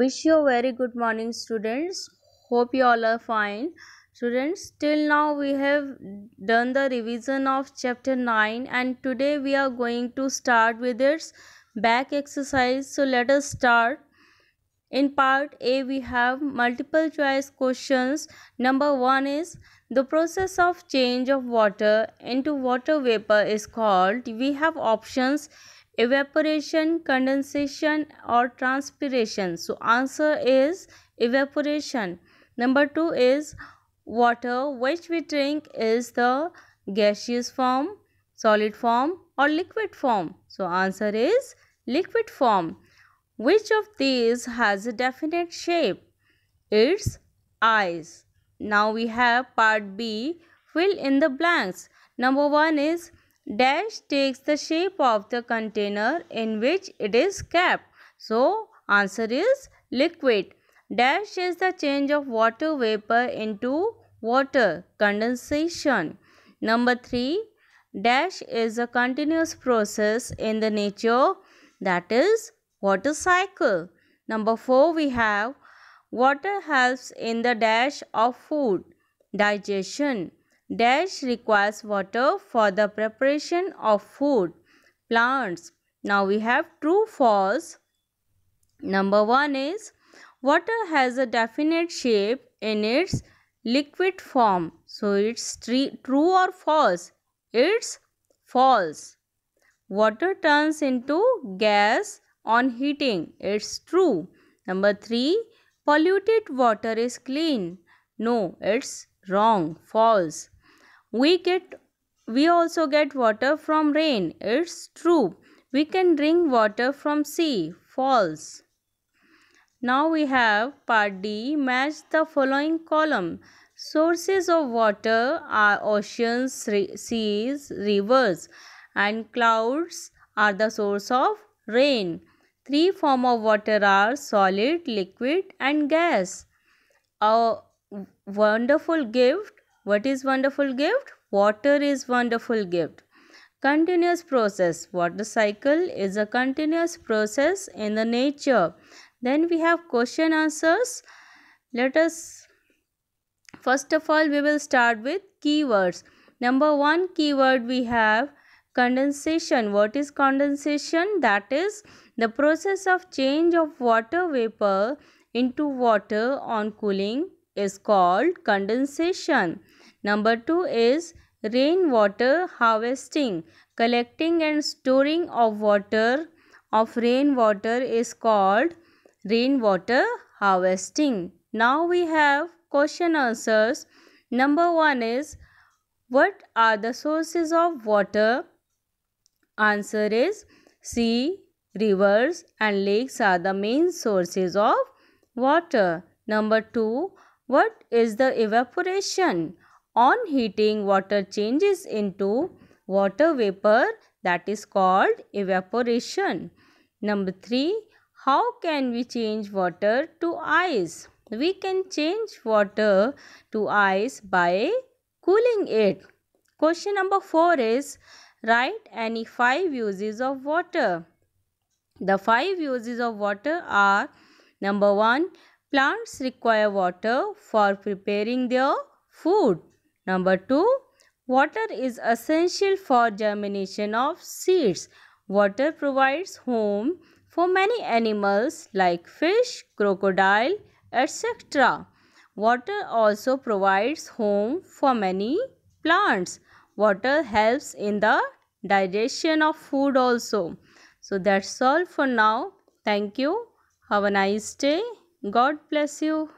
wish you a very good morning students hope you all are fine students till now we have done the revision of chapter 9 and today we are going to start with its back exercise so let us start in part A, we have multiple choice questions. Number one is the process of change of water into water vapor is called. We have options evaporation condensation or transpiration so answer is evaporation number 2 is water which we drink is the gaseous form solid form or liquid form so answer is liquid form which of these has a definite shape its eyes now we have part b fill in the blanks number 1 is Dash takes the shape of the container in which it is kept. So, answer is liquid. Dash is the change of water vapor into water, condensation. Number 3. Dash is a continuous process in the nature that is water cycle. Number 4 we have water helps in the dash of food digestion. Dash requires water for the preparation of food, plants. Now we have true false. Number one is water has a definite shape in its liquid form. So it's true or false. It's false. Water turns into gas on heating. It's true. Number three, polluted water is clean. No, it's wrong, false we get we also get water from rain it's true we can drink water from sea false now we have part d match the following column sources of water are oceans seas rivers and clouds are the source of rain three form of water are solid liquid and gas a wonderful gift what is wonderful gift? Water is wonderful gift. Continuous process. Water cycle is a continuous process in the nature. Then we have question answers. Let us first of all we will start with keywords. Number one keyword we have condensation. What is condensation? That is the process of change of water vapor into water on cooling is called condensation. Number two is rainwater harvesting. Collecting and storing of water of rainwater is called rainwater harvesting. Now we have question answers. Number one is what are the sources of water? Answer is sea, rivers and lakes are the main sources of water. Number two, what is the evaporation? On heating, water changes into water vapor that is called evaporation. Number 3. How can we change water to ice? We can change water to ice by cooling it. Question number 4 is write any 5 uses of water. The 5 uses of water are number 1 Plants require water for preparing their food. Number 2. Water is essential for germination of seeds. Water provides home for many animals like fish, crocodile, etc. Water also provides home for many plants. Water helps in the digestion of food also. So that's all for now. Thank you. Have a nice day. God bless you.